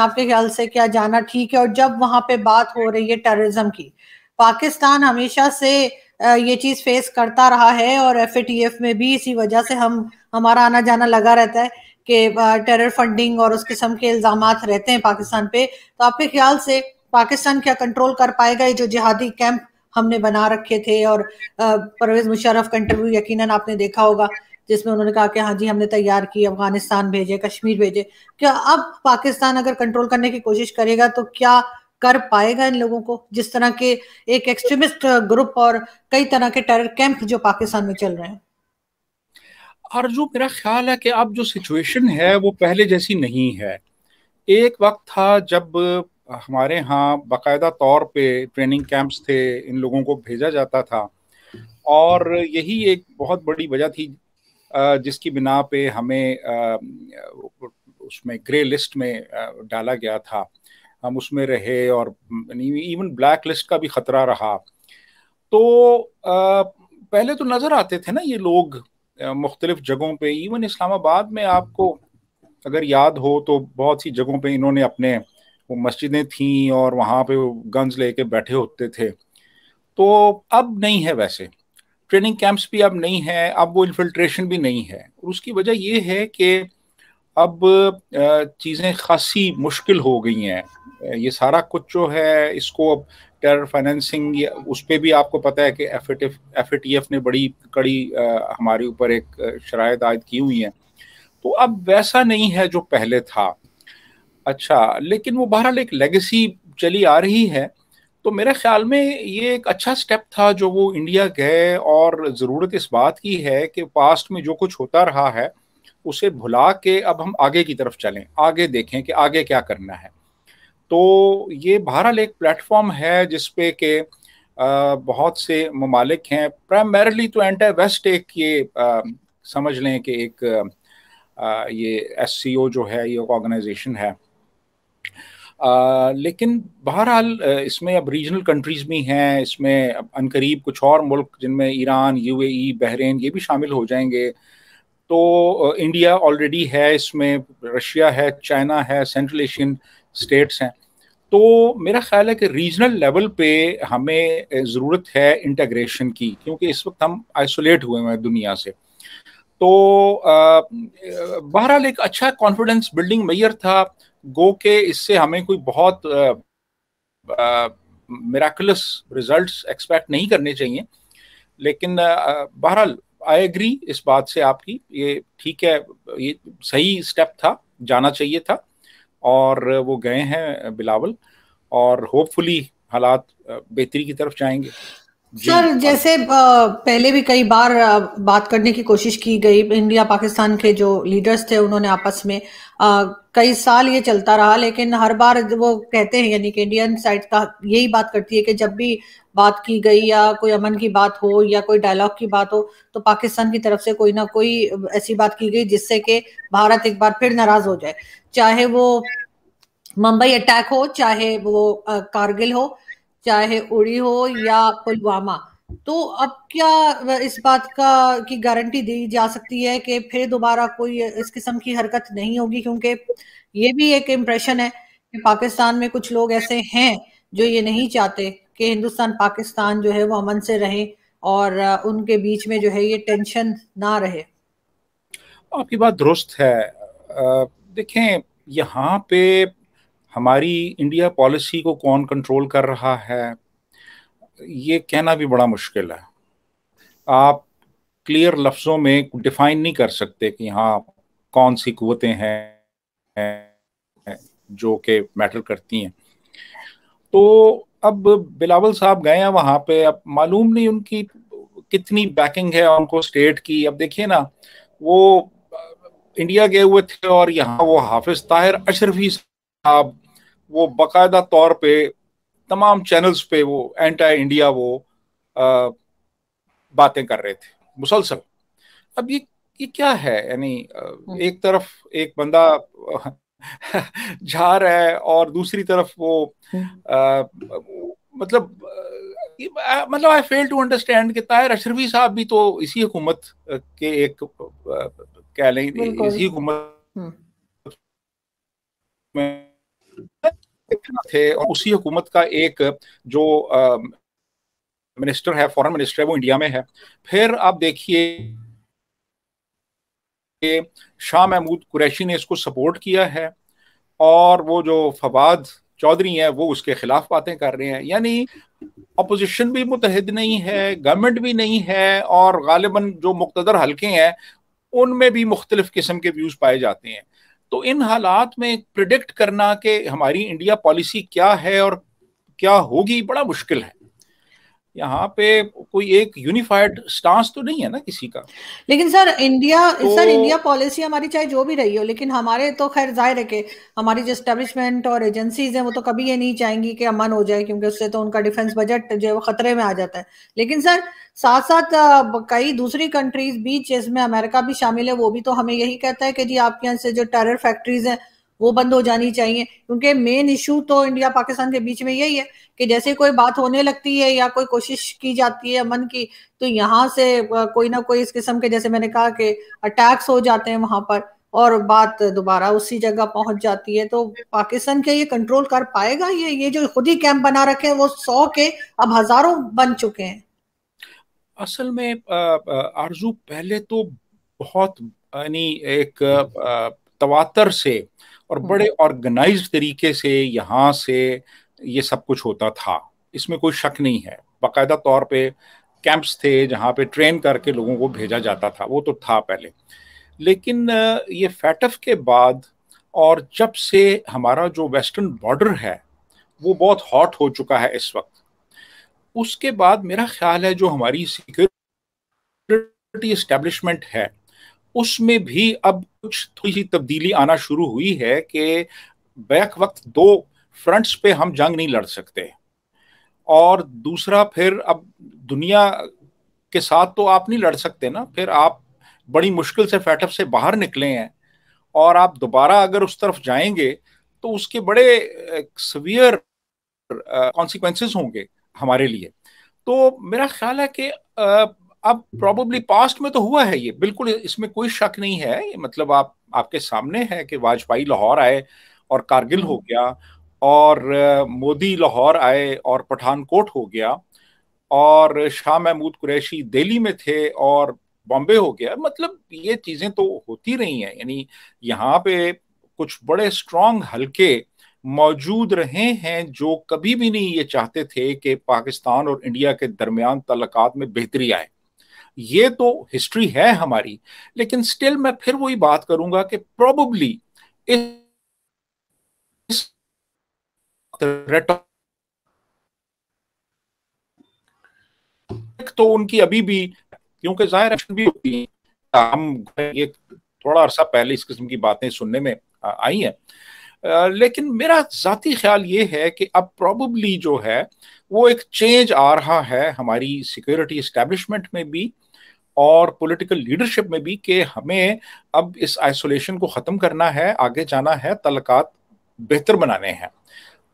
आपके ख्याल से क्या जाना ठीक है और जब वहां पे बात हो रही है टेररिज्म की पाकिस्तान हमेशा से ये चीज फेस करता रहा है और एफ में भी इसी वजह से हम हमारा आना जाना लगा रहता है कि टेरर फंडिंग और उस किस्म के इल्जाम रहते हैं पाकिस्तान पे तो आपके ख्याल से पाकिस्तान क्या कंट्रोल कर पाएगा ये जो जिहादी कैंप हमने बना रखे थे और परवेज मुशरफ का इंटरव्यू यकीनन आपने देखा होगा जिसमें उन्होंने कहा कि हाँ जी हमने तैयार की अफगानिस्तान भेजे कश्मीर भेजे क्या अब पाकिस्तान अगर कंट्रोल करने की कोशिश करेगा तो क्या कर पाएगा इन लोगों को जिस तरह के एक एक्सट्रीमिस्ट ग्रुप और कई तरह के टेरर कैंप जो पाकिस्तान में चल रहे हैं जो मेरा ख्याल है कि अब जो सिचुएशन है वो पहले जैसी नहीं है एक वक्त था जब हमारे यहाँ बाकायदा तौर पे ट्रेनिंग कैंप्स थे इन लोगों को भेजा जाता था और यही एक बहुत बड़ी वजह थी जिसकी बिना पे हमें उसमें ग्रे लिस्ट में डाला गया था हम उसमें रहे और इवन ब्लैक लिस्ट का भी खतरा रहा तो पहले तो नज़र आते थे ना ये लोग मुख्तलिफ जगहों पे इवन इस्लामाबाद में आपको अगर याद हो तो बहुत सी जगहों पे इन्होंने अपने वो मस्जिदें थीं और वहाँ पे गन्स लेके बैठे होते थे तो अब नहीं है वैसे ट्रेनिंग कैंप्स भी अब नहीं है अब वो इन्फिल्ट्रेशन भी नहीं है और उसकी वजह ये है कि अब चीज़ें खासी मुश्किल हो गई हैं ये सारा कुछ जो है इसको अब टेरर फाइनेंसिंग उस पर भी आपको पता है कि एफ ए एफ ने बड़ी कड़ी हमारे ऊपर एक शराय आयद की हुई है तो अब वैसा नहीं है जो पहले था अच्छा लेकिन वो बहरहाल एक लेगेसी चली आ रही है तो मेरे ख्याल में ये एक अच्छा स्टेप था जो वो इंडिया गए और ज़रूरत इस बात की है कि पास्ट में जो कुछ होता रहा है उसे भुला के अब हम आगे की तरफ चलें आगे देखें कि आगे क्या करना है तो ये बहरहाल एक प्लेटफॉर्म है जिसपे के बहुत से ममालिक हैं प्राइमरली तो एंटर वेस्ट एक ये समझ लें कि एक ये एस जो है ये ऑर्गेनाइजेशन है लेकिन बहरहाल इसमें अब रीजनल कंट्रीज भी हैं इसमें अब अनकरीब कुछ और मुल्क जिनमें ईरान यूएई e, बहरीन ये भी शामिल हो जाएंगे तो इंडिया ऑलरेडी है इसमें रशिया है चाइना है सेंट्रल एशियन स्टेट्स हैं तो मेरा ख्याल है कि रीजनल लेवल पे हमें ज़रूरत है इंटेग्रेशन की क्योंकि इस वक्त हम आइसोलेट हुए हैं दुनिया से तो बहरहाल एक अच्छा कॉन्फिडेंस बिल्डिंग मैयर था गो के इससे हमें कोई बहुत मेराकुलस रिजल्ट्स एक्सपेक्ट नहीं करने चाहिए लेकिन बहरहाल आई एग्री इस बात से आपकी ये ठीक है ये सही स्टेप था जाना चाहिए था और वो गए हैं बिलावल और होपफुली हालात बेहतरी की तरफ जाएंगे सर जैसे पहले भी कई बार बात करने की कोशिश की गई इंडिया पाकिस्तान के जो लीडर्स थे उन्होंने आपस में कई साल ये चलता रहा लेकिन हर बार वो कहते हैं यानी कि इंडियन साइड का यही बात करती है कि जब भी बात की गई या कोई अमन की बात हो या कोई डायलॉग की बात हो तो पाकिस्तान की तरफ से कोई ना कोई ऐसी बात की गई जिससे कि भारत एक बार फिर नाराज हो जाए चाहे वो मुंबई अटैक हो चाहे वो कारगिल हो चाहे उड़ी हो या पुलवामा तो अब क्या इस बात का की गारंटी दी जा सकती है कि फिर दोबारा कोई इस किस्म की हरकत नहीं होगी क्योंकि ये भी एक इम्प्रेशन है कि पाकिस्तान में कुछ लोग ऐसे हैं जो ये नहीं चाहते कि हिंदुस्तान पाकिस्तान जो है वो अमन से रहे और उनके बीच में जो है ये टेंशन ना रहे आपकी बात दुरुस्त है देखें यहाँ पे हमारी इंडिया पॉलिसी को कौन कंट्रोल कर रहा है ये कहना भी बड़ा मुश्किल है आप क्लियर लफ्ज़ों में डिफाइन नहीं कर सकते कि हाँ कौन सी कुतें हैं जो कि मैटर करती हैं तो अब बिलावल साहब गए हैं वहाँ पे अब मालूम नहीं उनकी कितनी बैकिंग है उनको स्टेट की अब देखिए ना वो इंडिया गए हुए थे और यहाँ वो हाफिज ताहिर अशरफी साहब वो बाकायदा तौर पे तमाम चैनल्स पे वो एंटा इंडिया वो बातें कर रहे थे मुसलसल अब ये ये क्या है यानी हम्म। एक तरफ एक बंदा जा रहा है और दूसरी तरफ वो आ, हम्म। मतलब मतलब आई फेल टू अंडरस्टैंड कि ताहिर अशरफी साहब भी तो इसी हुकूमत के एक कह लें इसी हुकूमत हम्म। में थे और उसी हुकूमत का एक जो मिनिस्टर है फॉरेन मिनिस्टर है वो इंडिया में है फिर आप देखिए शाह महमूद कुरैशी ने इसको सपोर्ट किया है और वो जो फवाद चौधरी हैं वो उसके खिलाफ बातें कर रहे हैं यानी अपोजिशन भी मुतहद नहीं है गवर्नमेंट भी नहीं है और गालिबा जो मुख्तर हल्के हैं उनमें भी मुख्तलिफ किस्म के व्यूज़ पाए जाते हैं तो इन हालात में प्रिडिक्ट करना कि हमारी इंडिया पॉलिसी क्या है और क्या होगी बड़ा मुश्किल है यहाँ पे कोई एक यूनिफाइड स्टांस तो नहीं है ना किसी का लेकिन सर इंडिया तो, सर इंडिया पॉलिसी हमारी चाहे जो भी रही हो लेकिन हमारे तो खैर जाहिर है कि हमारी जो स्टेब्लिशमेंट और एजेंसीज हैं वो तो कभी ये नहीं चाहेंगी कि अमन हो जाए क्योंकि उससे तो उनका डिफेंस बजट जो है वो खतरे में आ जाता है लेकिन सर साथ साथ कई दूसरी कंट्रीज भी जिसमें अमेरिका भी शामिल है वो भी तो हमें यही कहता है कि जी आपके यहाँ से जो टेरर फैक्ट्रीज हैं वो बंद हो जानी चाहिए क्योंकि मेन इशू तो इंडिया पाकिस्तान के बीच में यही है कि जैसे कोई बात होने लगती है या कोई कोशिश की जाती है अमन की तो यहाँ से कोई ना कोई इस किस्म के जैसे मैंने कहा कि अटैक्स हो जाते हैं वहां पर और बात दोबारा उसी जगह पहुंच जाती है तो पाकिस्तान क्या ये कंट्रोल कर पाएगा ये ये जो खुद ही कैंप बना रखे हैं वो सौ के अब हजारों बन चुके हैं असल में आरजू पहले तो बहुत यानी एक तवातर से और हम्म। बड़े ऑर्गेनाइज तरीके से यहाँ से ये सब कुछ होता था इसमें कोई शक नहीं है बाकायदा तौर पे कैंप्स थे जहाँ पे ट्रेन करके लोगों को भेजा जाता था वो तो था पहले लेकिन ये फैटफ के बाद और जब से हमारा जो वेस्टर्न बॉर्डर है वो बहुत हॉट हो चुका है इस वक्त उसके बाद मेरा ख्याल है जो हमारी सिक्योरिटी इस्टेब्लिशमेंट है उसमें भी अब कुछ थोड़ी सी तब्दीली आना शुरू हुई है कि बैक वक्त दो फ्रंट्स पे हम जंग नहीं लड़ सकते और दूसरा फिर अब दुनिया के साथ तो आप नहीं लड़ सकते ना फिर आप बड़ी मुश्किल से फैटअप से बाहर निकले हैं और आप दोबारा अगर उस तरफ जाएंगे तो उसके बड़े सवियर कॉन्सिक्वेंसेस होंगे हमारे लिए तो मेरा ख्याल है कि अब प्रॉब्ली पास्ट में तो हुआ है ये बिल्कुल इसमें कोई शक नहीं है मतलब आप आपके सामने है कि वाजपेयी लाहौर आए और कारगिल हो हम्म। गया और मोदी लाहौर आए और पठानकोट हो गया और शाह महमूद कुरैशी दिल्ली में थे और बॉम्बे हो गया मतलब ये चीज़ें तो होती रही हैं यानी यहाँ पे कुछ बड़े स्ट्रॉन्ग हलके मौजूद रहे हैं जो कभी भी नहीं ये चाहते थे कि पाकिस्तान और इंडिया के दरमियान तलकात में बेहतरी आए ये तो हिस्ट्री है हमारी लेकिन स्टिल मैं फिर वही बात करूंगा कि प्रोबली इस तो उनकी अभी भी क्योंकि जाहिर भी होती है हम ये थोड़ा अरसा पहले इस किस्म की बातें सुनने में आई हैं लेकिन मेरा ज़ाती ख्याल ये है कि अब प्रॉबली जो है वो एक चेंज आ रहा है हमारी सिक्योरिटी इस्टेब्लिशमेंट में भी और पॉलिटिकल लीडरशिप में भी कि हमें अब इस आइसोलेशन को ख़त्म करना है आगे जाना है तलकात बेहतर बनाने हैं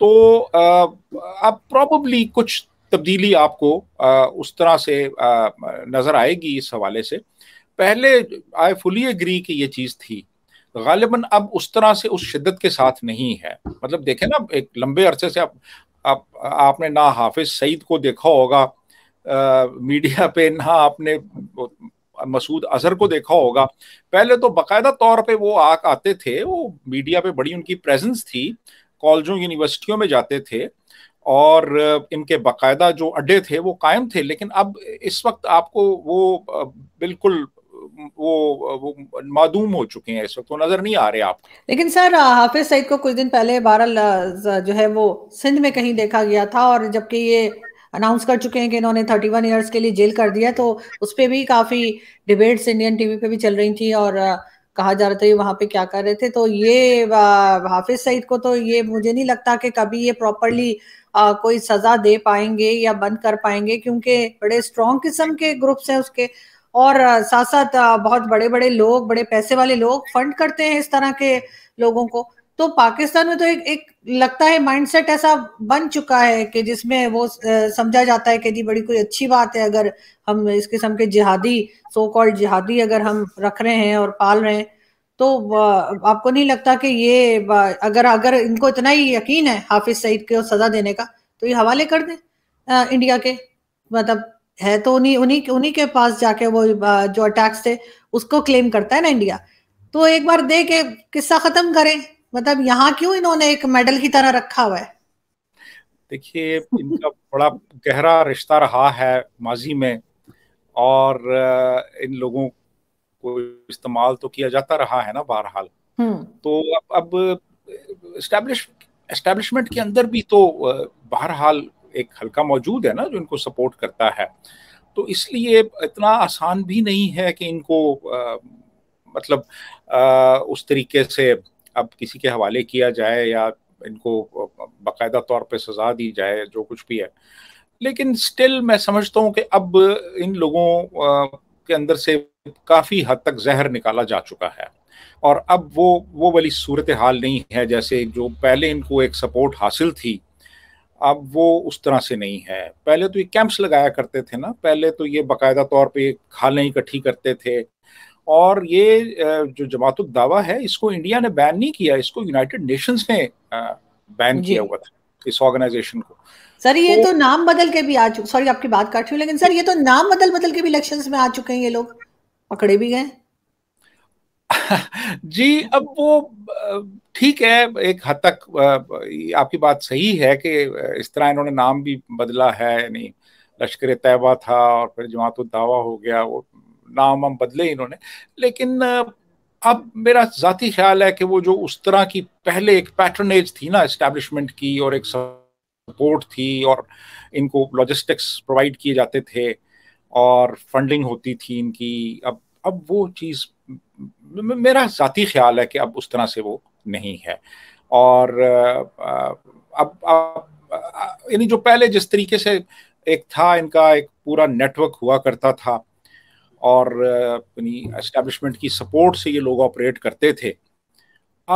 तो अब प्रॉबली कुछ तब्दीली आपको आ, उस तरह से आ, नज़र आएगी इस हवाले से पहले आई फुली एग्री कि ये चीज़ थी गालिबन अब उस तरह से उस शिद्दत के साथ नहीं है मतलब देखें ना एक लंबे अरसे से आप, आप आपने ना हाफिज सईद को देखा होगा आ, मीडिया पे ना आपने मसूद अजहर को देखा होगा पहले तो बाकायदा तौर पे वो आ आते थे वो मीडिया पे बड़ी उनकी प्रेजेंस थी कॉलेजों यूनिवर्सिटियों में जाते थे और इनके बाकायदा जो अड्डे थे वो कायम थे लेकिन अब इस वक्त आपको वो बिल्कुल वो, वो मादूम हो चुके हैं इस वक्त वो नजर नहीं आ रहे आप लेकिन सर हाफिज सईद को कुछ दिन पहले बहरल जो है वो सिंध में कहीं देखा गया था और जबकि ये अनाउंस कर चुके हैं कि इन्होंने 31 इयर्स के लिए जेल कर दिया तो उस पर भी काफ़ी डिबेट्स इंडियन टीवी पे भी चल रही थी और कहा जा रहा था ये वहां पे क्या कर रहे थे तो ये हाफिज सईद को तो ये मुझे नहीं लगता कि कभी ये प्रॉपरली कोई सज़ा दे पाएंगे या बंद कर पाएंगे क्योंकि बड़े स्ट्रॉन्ग किस्म के ग्रुप्स हैं उसके और साथ साथ बहुत बड़े बड़े लोग बड़े पैसे वाले लोग फंड करते हैं इस तरह के लोगों को तो पाकिस्तान में तो एक एक लगता है माइंडसेट ऐसा बन चुका है कि जिसमें वो समझा जाता है कि जी बड़ी कोई अच्छी बात है अगर हम इस किस्म के जिहादी सो कॉल्ड जिहादी अगर हम रख रहे हैं और पाल रहे हैं तो आपको नहीं लगता कि ये अगर अगर इनको इतना ही यकीन है हाफिज सईद के और सजा देने का तो ये हवाले कर दें इंडिया के मतलब है तो उन्हीं उन्हीं उन्हीं के पास जाके वो जो अटैक्स थे उसको क्लेम करता है ना इंडिया तो एक बार दे के किस्सा खत्म करें मतलब यहाँ क्यों इन्होंने एक मेडल की तरह रखा हुआ है देखिए इनका बड़ा गहरा रिश्ता रहा है माजी में और इन लोगों को इस्तेमाल तो किया जाता रहा है ना बहरहाल हम्म। तो अब अब स्टैब्लिश एस्टेब्लिशमेंट के अंदर भी तो बहरहाल एक हल्का मौजूद है ना जो इनको सपोर्ट करता है तो इसलिए इतना आसान भी नहीं है कि इनको आ, मतलब आ, उस तरीके से अब किसी के हवाले किया जाए या इनको बाकायदा तौर पे सजा दी जाए जो कुछ भी है लेकिन स्टिल मैं समझता हूँ कि अब इन लोगों के अंदर से काफ़ी हद तक जहर निकाला जा चुका है और अब वो वो वाली सूरत हाल नहीं है जैसे जो पहले इनको एक सपोर्ट हासिल थी अब वो उस तरह से नहीं है पहले तो ये कैंप्स लगाया करते थे ना पहले तो ये बाकायदा तौर पे खालें इकट्ठी करते थे और ये जो जमात दावा है इसको इंडिया ने बैन नहीं किया इसको यूनाइटेड नेशंस ने बैन किया हुआ था इस ऑर्गेनाइजेशन को सर ये तो, तो नाम बदल के भी आ चुके सॉरी आपकी बात काट रही लेकिन सर ये तो नाम बदल बदल के भी इलेक्शंस में आ चुके हैं ये लोग पकड़े भी गए जी अब वो ठीक है एक हद तक आपकी बात सही है कि इस तरह इन्होंने नाम भी बदला है यानी लश्कर तैयबा था और फिर जमात दावा हो गया वो नाम हम बदले इन्होंने लेकिन अब मेरा ज़ाती ख्याल है कि वो जो उस तरह की पहले एक पैटर्नेज थी ना इस्टेब्लिशमेंट की और एक सपोर्ट थी और इनको लॉजिस्टिक्स प्रोवाइड किए जाते थे और फंडिंग होती थी इनकी अब अब वो चीज़ मेरा ज़ाती ख्याल है कि अब उस तरह से वो नहीं है और अब अब यानी जो पहले जिस तरीके से एक था इनका एक पूरा नेटवर्क हुआ करता था और अपनी एस्टेब्लिशमेंट की सपोर्ट से ये लोग ऑपरेट करते थे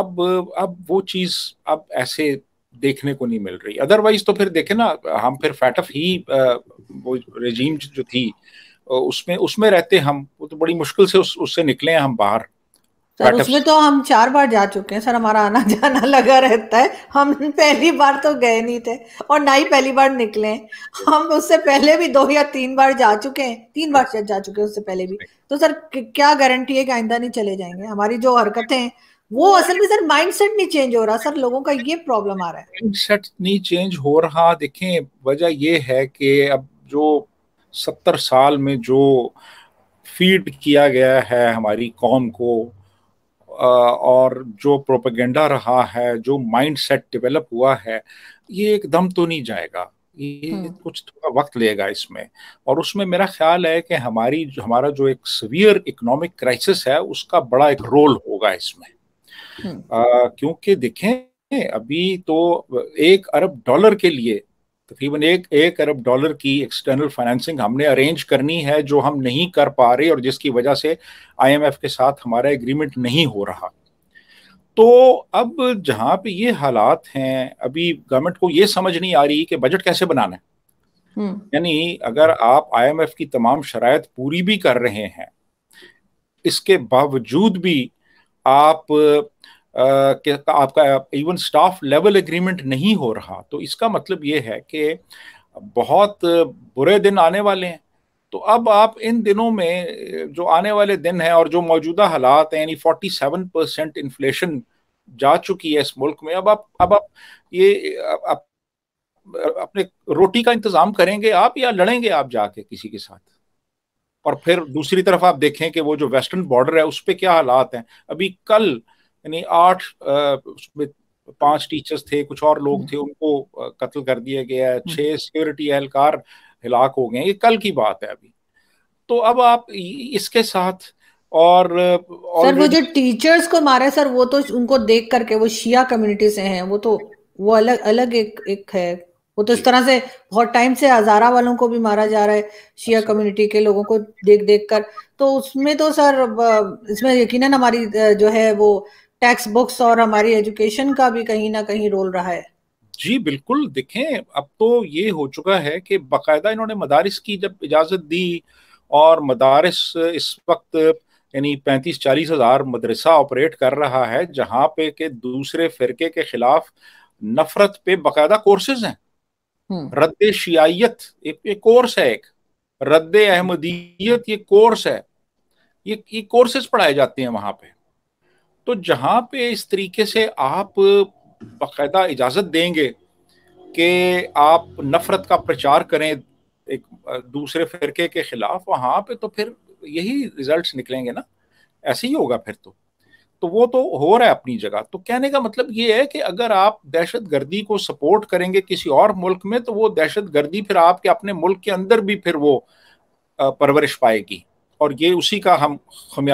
अब अब वो चीज़ अब ऐसे देखने को नहीं मिल रही अदरवाइज तो फिर देखे ना हम फिर फैटफ ही वो रेजीम जो थी उसमें उसमें रहते हम वो तो बड़ी मुश्किल से उस उससे निकले हैं हम बाहर सर उसमें तो हम चार बार जा चुके हैं सर हमारा आना जाना लगा रहता है हम पहली बार तो गए नहीं थे और ना ही पहली बार निकले हम उससे पहले भी दो या तीन बार जा चुके हैं तीन बार शायद जा चुके हैं उससे पहले भी तो सर क्या गारंटी है कि आइंदा नहीं चले जाएंगे हमारी जो हरकतें हैं वो असल में सर माइंडसेट नहीं चेंज हो रहा सर लोगों का ये प्रॉब्लम आ रहा है माइंडसेट नहीं चेंज हो रहा देखें वजह ये है कि अब जो सत्तर साल में जो फीड किया गया है हमारी कौम को और जो प्रोपेगेंडा रहा है जो माइंड सेट डेवलप हुआ है ये एकदम तो नहीं जाएगा ये हम्म। कुछ थोड़ा वक्त लेगा इसमें और उसमें मेरा ख्याल है कि हमारी हमारा जो एक सवियर इकोनॉमिक क्राइसिस है उसका बड़ा एक रोल होगा इसमें हम्म। क्योंकि देखें अभी तो एक अरब डॉलर के लिए तकरीबन एक एक अरब डॉलर की एक्सटर्नल फाइनेंसिंग हमने अरेंज करनी है जो हम नहीं कर पा रहे और जिसकी वजह से आईएमएफ के साथ हमारा एग्रीमेंट नहीं हो रहा तो अब जहां पे ये हालात हैं अभी गवर्नमेंट को ये समझ नहीं आ रही कि बजट कैसे बनाना है हम्म। यानी अगर आप आईएमएफ की तमाम शराय पूरी भी कर रहे हैं इसके बावजूद भी आप के आपका इवन स्टाफ लेवल एग्रीमेंट नहीं हो रहा तो इसका मतलब ये है कि बहुत बुरे दिन आने वाले हैं तो अब आप इन दिनों में जो आने वाले दिन हैं और जो मौजूदा हालात हैं यानी 47 परसेंट इन्फ्लेशन जा चुकी है इस मुल्क में अब आप अब आप ये आप अपने रोटी का इंतजाम करेंगे आप या लड़ेंगे आप जाके किसी के साथ और फिर दूसरी तरफ आप देखें कि वो जो वेस्टर्न बॉर्डर है उस पर क्या हालात हैं अभी कल यानी आठ पांच टीचर्स थे कुछ और लोग हम्म। थे उनको कत्ल कर दिया गया है हम्म। छह सिक्योरिटी एहलकार हिलाक हो गए ये कल की बात है अभी तो अब आप इसके साथ और सर वो जो टीचर्स को मारे सर वो तो उनको देख करके वो शिया कम्युनिटी से हैं वो तो वो अलग अलग एक एक है वो तो इस तरह से बहुत टाइम से हजारा वालों को भी मारा जा रहा है शिया कम्युनिटी अच्छा। के लोगों को देख देख कर तो उसमें तो सर इसमें यकीनन हमारी जो है वो टेक्स बुक्स और हमारी एजुकेशन का भी कहीं ना कहीं रोल रहा है जी बिल्कुल देखें अब तो ये हो चुका है कि बाकायदा इन्होंने मदारस की जब इजाज़त दी और मदारस इस वक्त यानी पैंतीस चालीस हज़ार मदरसा ऑपरेट कर रहा है जहां पे के दूसरे फिरके के खिलाफ नफरत पे बाकायदा कोर्सेज हैं हम्म। रद्द शियायत एक, एक कोर्स है एक रद्द अहमदीयत ये कोर्स है ये ये कोर्सेज पढ़ाए जाते हैं वहां पे तो जहाँ पे इस तरीके से आप बाकायदा इजाज़त देंगे कि आप नफरत का प्रचार करें एक दूसरे फिरके के खिलाफ वहाँ पे तो फिर यही रिजल्ट्स निकलेंगे ना ऐसे ही होगा फिर तो तो वो तो हो रहा है अपनी जगह तो कहने का मतलब ये है कि अगर आप दहशत गर्दी को सपोर्ट करेंगे किसी और मुल्क में तो वो दहशत गर्दी फिर आपके अपने मुल्क के अंदर भी फिर वो परवरिश पाएगी और ये उसी का हम खमिया